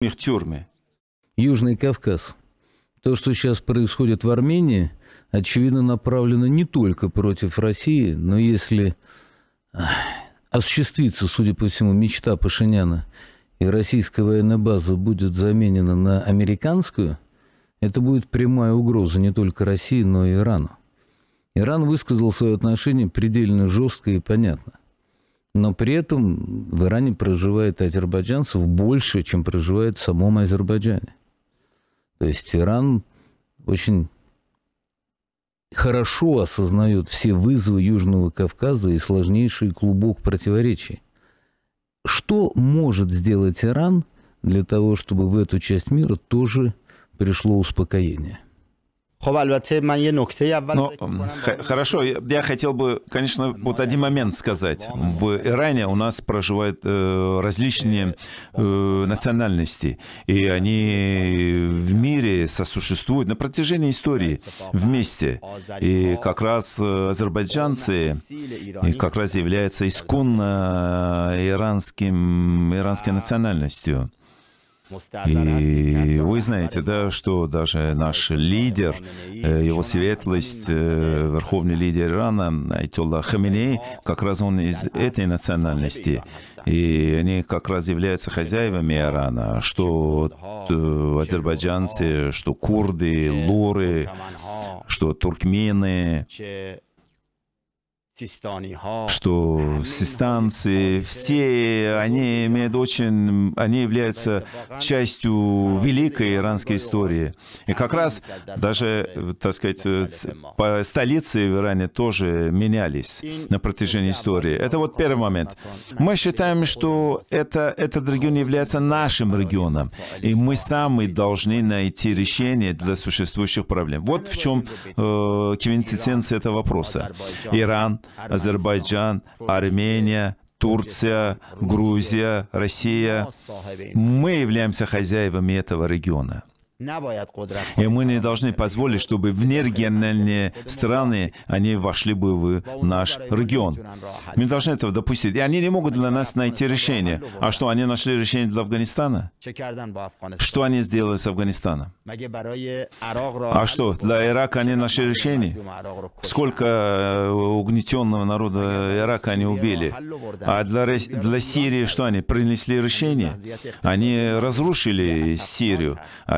них тюрьмы? Южный Кавказ. То, что сейчас происходит в Армении, очевидно направлено не только против России, но если а, осуществится, судя по всему, мечта Пашиняна, и российская военная база будет заменена на американскую, это будет прямая угроза не только России, но и Ирану. Иран высказал свое отношение предельно жестко и понятно но при этом в Иране проживает азербайджанцев больше, чем проживает в самом Азербайджане. То есть Иран очень хорошо осознает все вызовы Южного Кавказа и сложнейший клубок противоречий. Что может сделать Иран для того, чтобы в эту часть мира тоже пришло успокоение? Но, ну, хорошо, я хотел бы, конечно, вот один момент сказать. В Иране у нас проживают э, различные э, национальности, и они в мире сосуществуют на протяжении истории вместе. И как раз э, азербайджанцы и как раз являются исконно э, иранским, иранской национальностью. И вы знаете, да, что даже наш лидер, э, его светлость, э, верховный лидер Ирана, Айтулла Хаминей, как раз он из этой национальности. И они как раз являются хозяевами Ирана, что э, азербайджанцы, что курды, луры, что туркмены что систанцы, все они имеют очень, они являются частью великой иранской истории. И как раз даже, так сказать, по столице в Иране тоже менялись на протяжении истории. Это вот первый момент. Мы считаем, что это, этот регион является нашим регионом, и мы сами должны найти решение для существующих проблем. Вот в чем э, квинтэссенция этого вопроса. Иран, Азербайджан, Армения, Турция, Грузия, Россия. Мы являемся хозяевами этого региона. И мы не должны позволить, чтобы в внерегиональные страны, они вошли бы в наш регион. Мы не должны этого допустить. И они не могут для нас найти решение. А что, они нашли решение для Афганистана? Что они сделали с Афганистаном? А что, для Ирака они нашли решение? Сколько э, угнетенного народа Ирака они убили? А для, для Сирии что они? Принесли решение? Они разрушили Сирию. А